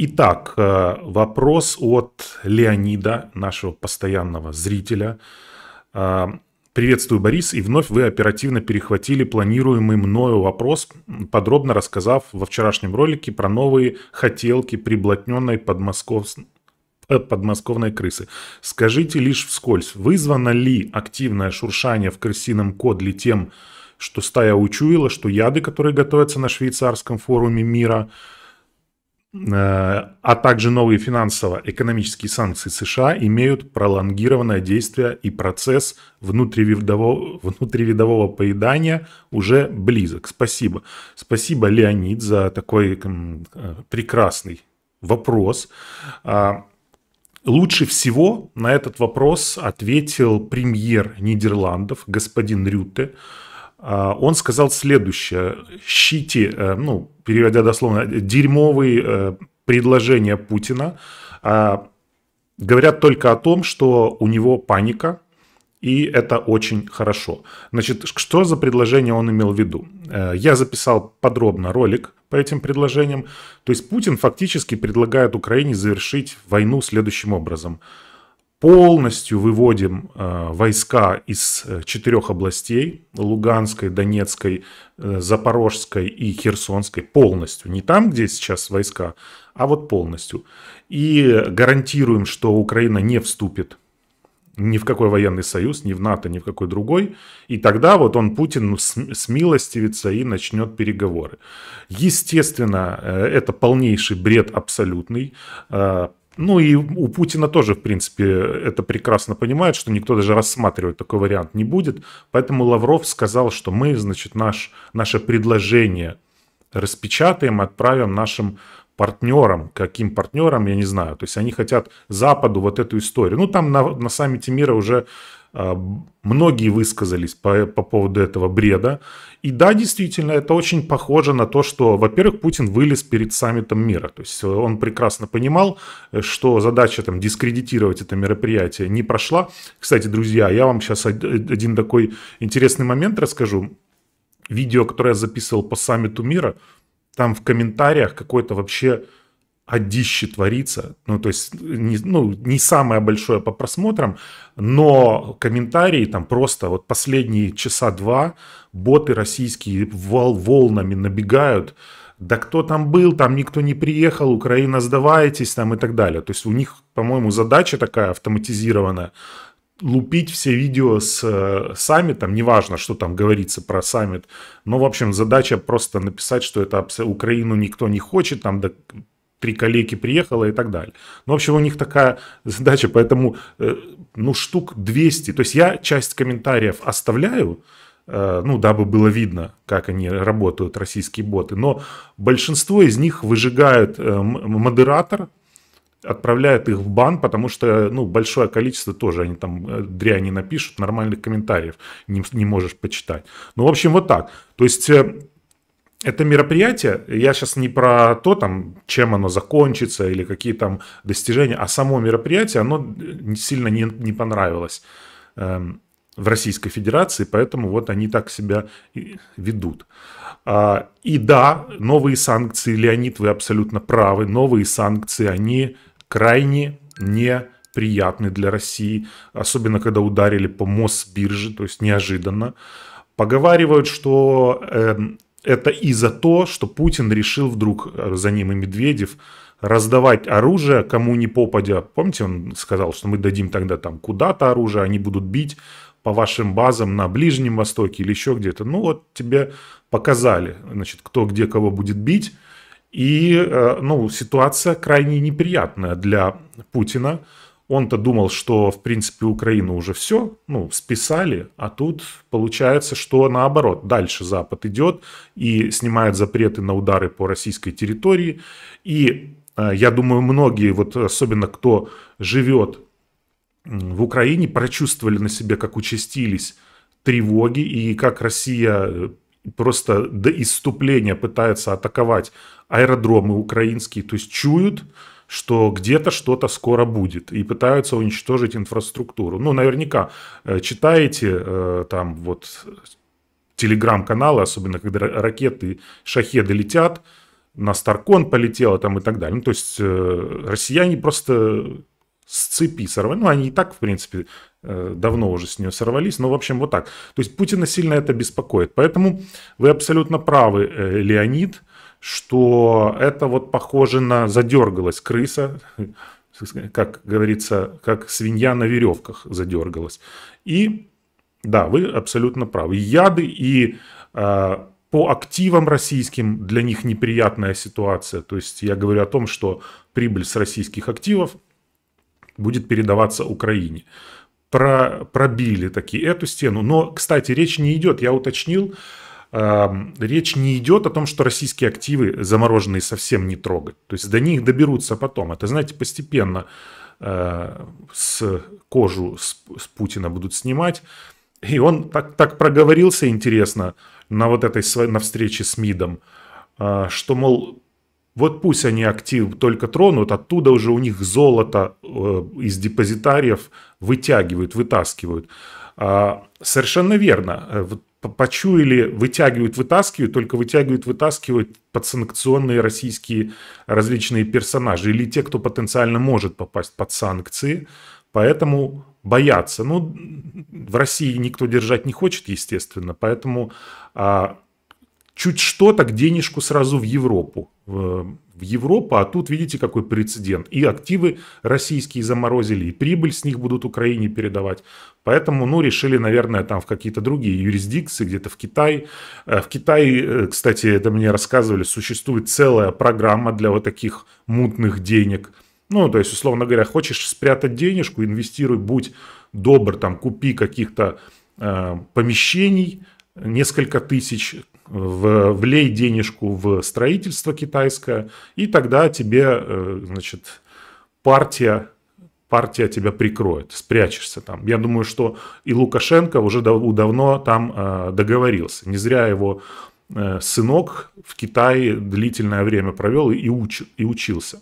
Итак, э, вопрос от Леонида, нашего постоянного зрителя. Э, Приветствую, Борис, и вновь вы оперативно перехватили планируемый мною вопрос, подробно рассказав во вчерашнем ролике про новые хотелки приблотненной подмосков... Э, подмосковной крысы. Скажите лишь вскользь, вызвано ли активное шуршание в крысином кодле тем, что стая учуяла, что яды, которые готовятся на швейцарском форуме мира – а также новые финансово-экономические санкции США имеют пролонгированное действие и процесс внутривидового, внутривидового поедания уже близок. Спасибо. Спасибо, Леонид, за такой э, прекрасный вопрос. А, лучше всего на этот вопрос ответил премьер Нидерландов господин Рюте, а, он сказал следующее. Щити, э, ну, переводя дословно, дерьмовые э, предложения Путина а, говорят только о том, что у него паника, и это очень хорошо. Значит, что за предложение он имел в виду? Э, я записал подробно ролик по этим предложениям. То есть Путин фактически предлагает Украине завершить войну следующим образом – полностью выводим э, войска из э, четырех областей, Луганской, Донецкой, э, Запорожской и Херсонской, полностью. Не там, где сейчас войска, а вот полностью. И гарантируем, что Украина не вступит ни в какой военный союз, ни в НАТО, ни в какой другой. И тогда вот он, Путин, ну, смилостивится и начнет переговоры. Естественно, э, это полнейший бред абсолютный. Э, ну и у Путина тоже, в принципе, это прекрасно понимает, что никто даже рассматривать такой вариант не будет. Поэтому Лавров сказал, что мы, значит, наш, наше предложение распечатаем, отправим нашим партнерам, каким партнерам, я не знаю. То есть они хотят Западу вот эту историю. Ну, там на, на саммите мира уже а, многие высказались по, по поводу этого бреда. И да, действительно, это очень похоже на то, что, во-первых, Путин вылез перед саммитом мира. То есть э, он прекрасно понимал, э, что задача там, дискредитировать это мероприятие не прошла. Кстати, друзья, я вам сейчас э, один такой интересный момент расскажу. Видео, которое я записывал по саммиту мира, там в комментариях какой-то вообще одище творится. Ну, то есть, не, ну, не самое большое по просмотрам, но комментарии там просто вот последние часа два боты российские вол, волнами набегают. Да кто там был, там никто не приехал, Украина, сдавайтесь там и так далее. То есть у них, по-моему, задача такая автоматизированная лупить все видео с э, саммитом, неважно, что там говорится про саммит, но, в общем, задача просто написать, что это Украину никто не хочет, там да, три коллеги приехало и так далее. Ну, в общем, у них такая задача, поэтому, э, ну, штук 200. То есть я часть комментариев оставляю, э, ну, дабы было видно, как они работают, российские боты. Но большинство из них выжигают э, модератор, отправляет их в бан, потому что, ну, большое количество тоже, они там дряни напишут, нормальных комментариев не, не можешь почитать. Ну, в общем, вот так. То есть это мероприятие, я сейчас не про то, там, чем оно закончится или какие там достижения, а само мероприятие, оно сильно не, не понравилось эм, в Российской Федерации, поэтому вот они так себя ведут. А, и да, новые санкции, Леонид, вы абсолютно правы, новые санкции, они крайне неприятны для России, особенно когда ударили по Мосбирже, то есть неожиданно. Поговаривают, что эм, это и за то, что Путин решил вдруг, э, за ним и Медведев, раздавать оружие, кому не попадя. Помните, он сказал, что мы дадим тогда там куда-то оружие, они будут бить по вашим базам на Ближнем Востоке или еще где-то. Ну вот тебе показали, значит, кто где кого будет бить. И, э, ну, ситуация крайне неприятная для Путина, он-то думал, что, в принципе, Украина уже все, ну, списали, а тут получается, что наоборот, дальше Запад идет и снимает запреты на удары по российской территории. И э, я думаю, многие, вот особенно кто живет в Украине, прочувствовали на себе, как участились тревоги и как Россия э, просто до иступления пытается атаковать аэродромы украинские, то есть чуют, что где-то что-то скоро будет, и пытаются уничтожить инфраструктуру. Ну, наверняка э, читаете э, там вот телеграм-каналы, особенно когда ракеты, шахеды летят, на Старкон полетело там и так далее. Ну, то есть э, россияне просто с цепи сорвали. Ну, они и так, в принципе, давно уже с нее сорвались, но, в общем, вот так. То есть Путина сильно это беспокоит. Поэтому вы абсолютно правы, Леонид что это вот похоже на задергалась крыса, как говорится, как свинья на веревках задергалась. И да, вы абсолютно правы. Яды и э, по активам российским для них неприятная ситуация. То есть я говорю о том, что прибыль с российских активов будет передаваться Украине. Про, пробили такие эту стену. Но, кстати, речь не идет, я уточнил, Эм, речь не идет о том, что российские активы замороженные совсем не трогать. То есть до них доберутся потом. Это, знаете, постепенно э, с кожу с, с Путина будут снимать. И он так, так проговорился, интересно, на вот этой на встрече с МИДом, э, что, мол, вот пусть они актив только тронут, оттуда уже у них золото э, из депозитариев вытягивают, вытаскивают. А, совершенно верно. Вот почуяли, вытягивают, вытаскивают, только вытягивают, вытаскивают подсанкционные российские различные персонажи или те, кто потенциально может попасть под санкции, поэтому боятся. Ну, в России никто держать не хочет, естественно, поэтому а, чуть что, то к денежку сразу в Европу. В Европу, а тут видите, какой прецедент. И активы российские заморозили, и прибыль с них будут Украине передавать. Поэтому, ну, решили, наверное, там в какие-то другие юрисдикции, где-то в Китай. Э, в Китае, э, кстати, это мне рассказывали, существует целая программа для вот таких мутных денег – ну, то есть, условно говоря, хочешь спрятать денежку, инвестируй, будь добр, там, купи каких-то э, помещений, несколько тысяч, в, влей денежку в строительство китайское, и тогда тебе, э, значит, партия партия тебя прикроет, спрячешься там. Я думаю, что и Лукашенко уже дав давно там э, договорился. Не зря его э, сынок в Китае длительное время провел и, и, уч, и учился.